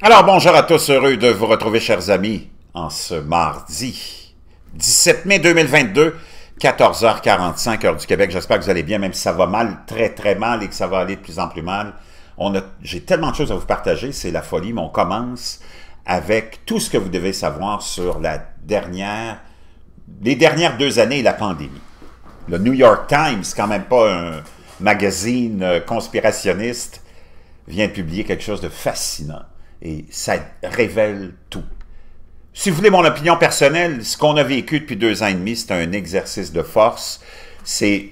Alors bonjour à tous, heureux de vous retrouver chers amis en ce mardi 17 mai 2022, 14h45 heure du Québec. J'espère que vous allez bien, même si ça va mal, très très mal et que ça va aller de plus en plus mal. J'ai tellement de choses à vous partager, c'est la folie, mais on commence avec tout ce que vous devez savoir sur la dernière, les dernières deux années et la pandémie. Le New York Times, quand même pas un magazine euh, conspirationniste, vient de publier quelque chose de fascinant et ça révèle tout. Si vous voulez mon opinion personnelle, ce qu'on a vécu depuis deux ans et demi, c'est un exercice de force. C'est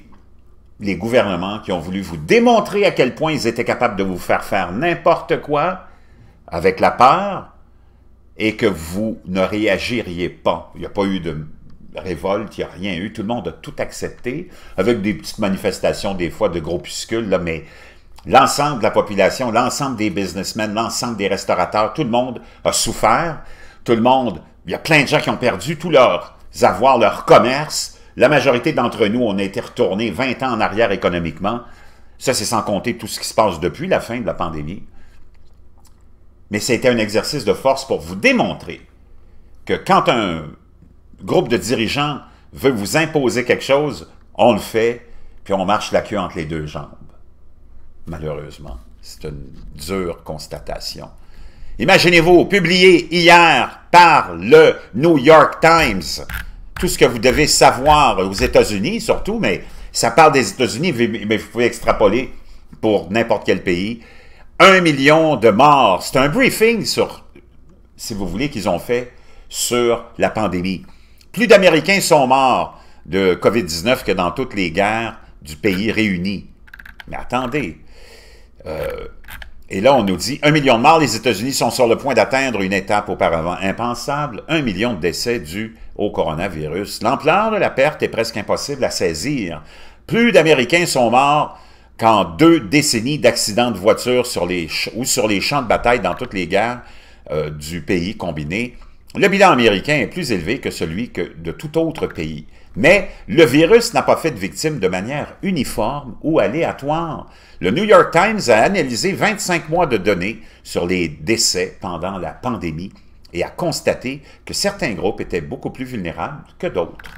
les gouvernements qui ont voulu vous démontrer à quel point ils étaient capables de vous faire faire n'importe quoi avec la peur et que vous ne réagiriez pas. Il n'y a pas eu de révolte, il n'y a rien eu. Tout le monde a tout accepté avec des petites manifestations des fois de groupuscules, là, mais l'ensemble de la population, l'ensemble des businessmen, l'ensemble des restaurateurs, tout le monde a souffert, tout le monde, il y a plein de gens qui ont perdu tous leurs avoirs, leur commerce. La majorité d'entre nous, on a été retournés 20 ans en arrière économiquement. Ça, c'est sans compter tout ce qui se passe depuis la fin de la pandémie. Mais c'était un exercice de force pour vous démontrer que quand un groupe de dirigeants veut vous imposer quelque chose, on le fait, puis on marche la queue entre les deux jambes malheureusement. C'est une dure constatation. Imaginez-vous, publié hier par le New York Times, tout ce que vous devez savoir aux États-Unis surtout, mais ça parle des États-Unis, mais vous pouvez extrapoler pour n'importe quel pays. Un million de morts. C'est un briefing sur, si vous voulez, qu'ils ont fait sur la pandémie. Plus d'Américains sont morts de COVID-19 que dans toutes les guerres du pays réuni. Mais attendez, euh, et là, on nous dit, un million de morts, les États-Unis sont sur le point d'atteindre une étape auparavant impensable, un million de décès dus au coronavirus. L'ampleur de la perte est presque impossible à saisir. Plus d'Américains sont morts qu'en deux décennies d'accidents de voiture sur les ou sur les champs de bataille dans toutes les guerres euh, du pays combiné. Le bilan américain est plus élevé que celui de tout autre pays. Mais le virus n'a pas fait de victimes de manière uniforme ou aléatoire. Le New York Times a analysé 25 mois de données sur les décès pendant la pandémie et a constaté que certains groupes étaient beaucoup plus vulnérables que d'autres.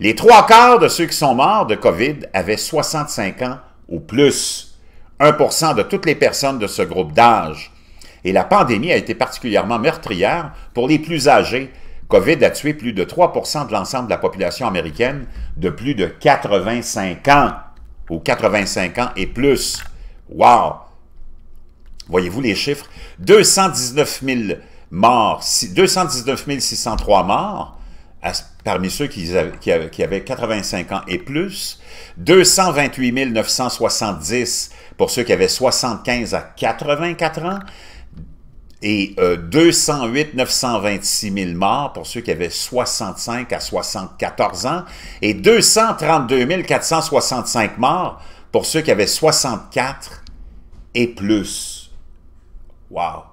Les trois quarts de ceux qui sont morts de COVID avaient 65 ans ou plus. 1 de toutes les personnes de ce groupe d'âge. Et la pandémie a été particulièrement meurtrière pour les plus âgés, COVID a tué plus de 3 de l'ensemble de la population américaine de plus de 85 ans, ou 85 ans et plus. Wow! Voyez-vous les chiffres? 219 morts, 603 morts, parmi ceux qui avaient 85 ans et plus, 228 970 pour ceux qui avaient 75 à 84 ans, et 208 926 000 morts pour ceux qui avaient 65 à 74 ans et 232 465 morts pour ceux qui avaient 64 et plus. Wow!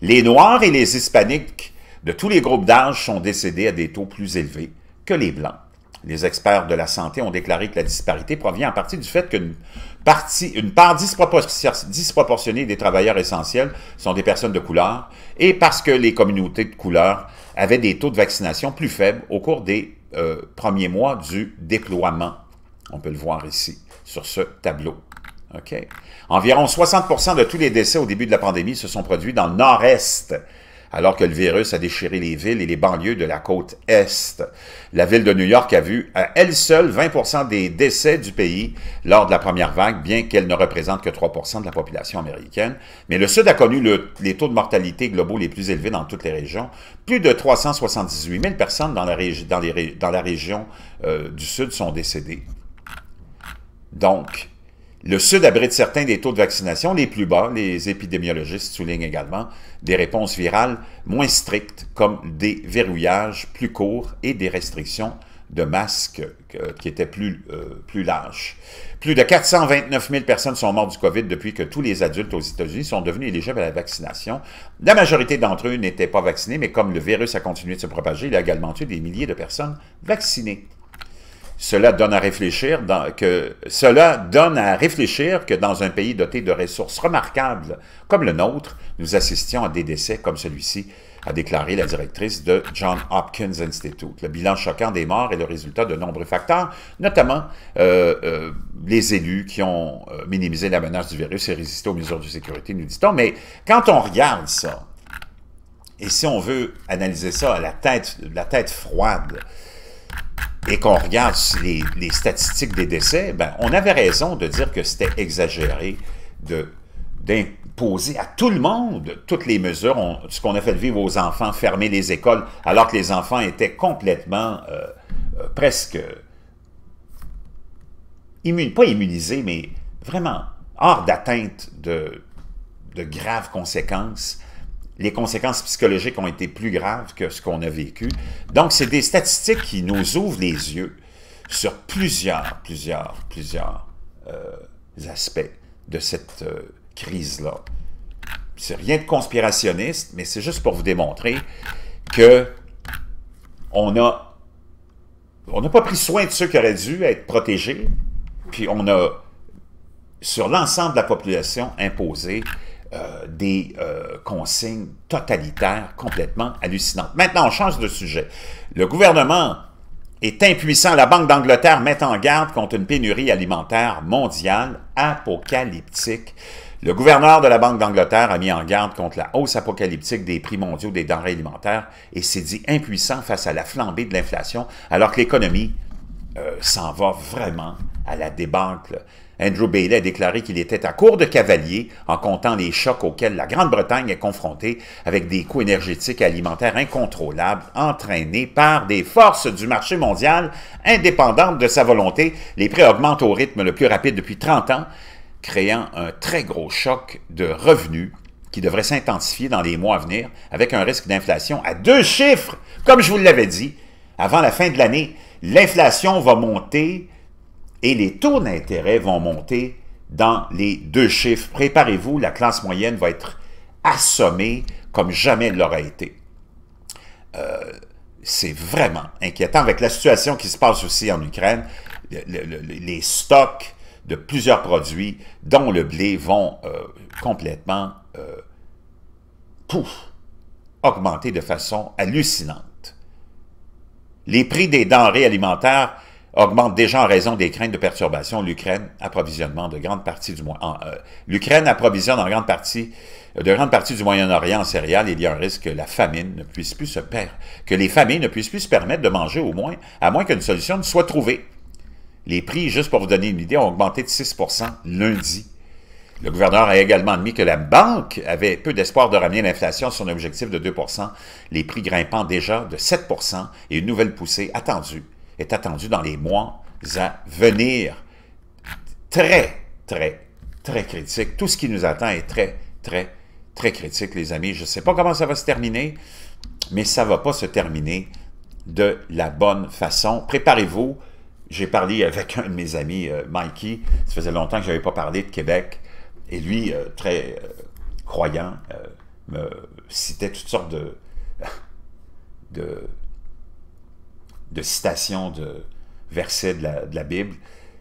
Les Noirs et les Hispaniques de tous les groupes d'âge sont décédés à des taux plus élevés que les Blancs. Les experts de la santé ont déclaré que la disparité provient en partie du fait qu'une partie, une part disproportionnée des travailleurs essentiels sont des personnes de couleur et parce que les communautés de couleur avaient des taux de vaccination plus faibles au cours des euh, premiers mois du déploiement. On peut le voir ici, sur ce tableau. Environ 60 de tous les décès au début de la pandémie se sont produits dans le nord-est alors que le virus a déchiré les villes et les banlieues de la côte Est. La ville de New York a vu à elle seule 20 des décès du pays lors de la première vague, bien qu'elle ne représente que 3 de la population américaine. Mais le Sud a connu les taux de mortalité globaux les plus élevés dans toutes les régions. Plus de 378 000 personnes dans la, dans la région euh, du Sud sont décédées. Donc, le Sud abrite certains des taux de vaccination les plus bas, les épidémiologistes soulignent également des réponses virales moins strictes, comme des verrouillages plus courts et des restrictions de masques qui étaient plus, euh, plus larges. Plus de 429 000 personnes sont mortes du COVID depuis que tous les adultes aux États-Unis sont devenus éligibles à la vaccination. La majorité d'entre eux n'étaient pas vaccinés, mais comme le virus a continué de se propager, il a également tué des milliers de personnes vaccinées. Cela donne à réfléchir que cela donne à réfléchir que dans un pays doté de ressources remarquables comme le nôtre, nous assistions à des décès comme celui-ci, a déclaré la directrice de John Hopkins Institute. Le bilan choquant des morts est le résultat de nombreux facteurs, notamment euh, euh, les élus qui ont euh, minimisé la menace du virus et résisté aux mesures de sécurité, nous dit-on. Mais quand on regarde ça, et si on veut analyser ça à la tête, la tête froide, et qu'on regarde les, statistiques des décès, ben, on avait raison de dire que c'était exagéré d'imposer à tout le monde toutes les mesures, ce qu'on a fait vivre aux enfants, fermer les écoles, alors que les enfants étaient complètement, euh, euh, presque, pas immunisés, mais vraiment hors d'atteinte de, de graves conséquences les conséquences psychologiques ont été plus graves que ce qu'on a vécu. Donc, c'est des statistiques qui nous ouvrent les yeux sur plusieurs, plusieurs, plusieurs euh, aspects de cette euh, crise-là. C'est rien de conspirationniste, mais c'est juste pour vous démontrer que on a on n'a pas pris soin de ceux qui auraient dû être protégés, puis on a, sur l'ensemble de la population, imposé euh, des euh, consignes totalitaires complètement hallucinantes. Maintenant, on change de sujet. Le gouvernement est impuissant. La Banque d'Angleterre met en garde contre une pénurie alimentaire mondiale apocalyptique. Le gouverneur de la Banque d'Angleterre a mis en garde contre la hausse apocalyptique des prix mondiaux des denrées alimentaires et s'est dit impuissant face à la flambée de l'inflation alors que l'économie euh, s'en va vraiment à la débâcle. Andrew Bailey a déclaré qu'il était à court de cavalier en comptant les chocs auxquels la Grande-Bretagne est confrontée avec des coûts énergétiques et alimentaires incontrôlables entraînés par des forces du marché mondial indépendantes de sa volonté. Les prix augmentent au rythme le plus rapide depuis 30 ans, créant un très gros choc de revenus qui devrait s'intensifier dans les mois à venir avec un risque d'inflation à deux chiffres. Comme je vous l'avais dit, avant la fin de l'année, l'inflation va monter et les taux d'intérêt vont monter dans les deux chiffres. Préparez-vous, la classe moyenne va être assommée comme jamais elle l'aura été. Euh, c'est vraiment inquiétant avec la situation qui se passe aussi en Ukraine. les stocks de plusieurs produits, dont le blé, vont euh, complètement euh, pouf, augmenter de façon hallucinante. Les prix des denrées alimentaires augmente déjà en raison des craintes de perturbation. L'Ukraine de grande partie du euh, approvisionne en grande partie de grande partie du Moyen-Orient en céréales, il y a un risque que la famine ne puisse plus se perdre, que les familles ne puissent plus se permettre de manger au moins, à moins qu'une solution ne soit trouvée. Les prix, juste pour vous donner une idée, ont augmenté de 6 lundi. Le gouverneur a également admis que la banque avait peu d'espoir de ramener l'inflation sur un objectif de 2 les prix grimpant déjà de 7 et une nouvelle poussée attendue est attendu dans les mois à venir. Très, très, très critique. Tout ce qui nous attend est très, très, très critique, les amis. Je ne sais pas comment ça va se terminer, mais ça ne va pas se terminer de la bonne façon. Préparez-vous. J'ai parlé avec un de mes amis, euh, Mikey. Ça faisait longtemps que je n'avais pas parlé de Québec. Et lui, euh, très euh, croyant, me citait toutes sortes de, de de citations de versets de la, Bible,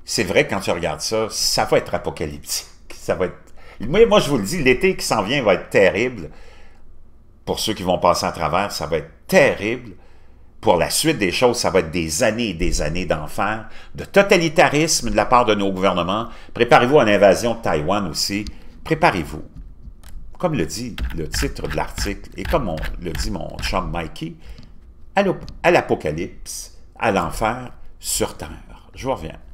c'est vrai quand tu regardes ça, ça va être apocalyptique. Ça va être... moi, je vous le dis, l'été qui s'en vient va être terrible. Pour ceux qui vont passer à travers, ça va être terrible. Pour la suite des choses, ça va être des années et des années d'enfer, de totalitarisme de la part de nos gouvernements. Préparez-vous à l'invasion de Taïwan aussi. Préparez-vous. Comme le dit le titre de l'article et comme le dit mon chum Mikey, à l'Apocalypse, à l'enfer, sur terre. Je reviens.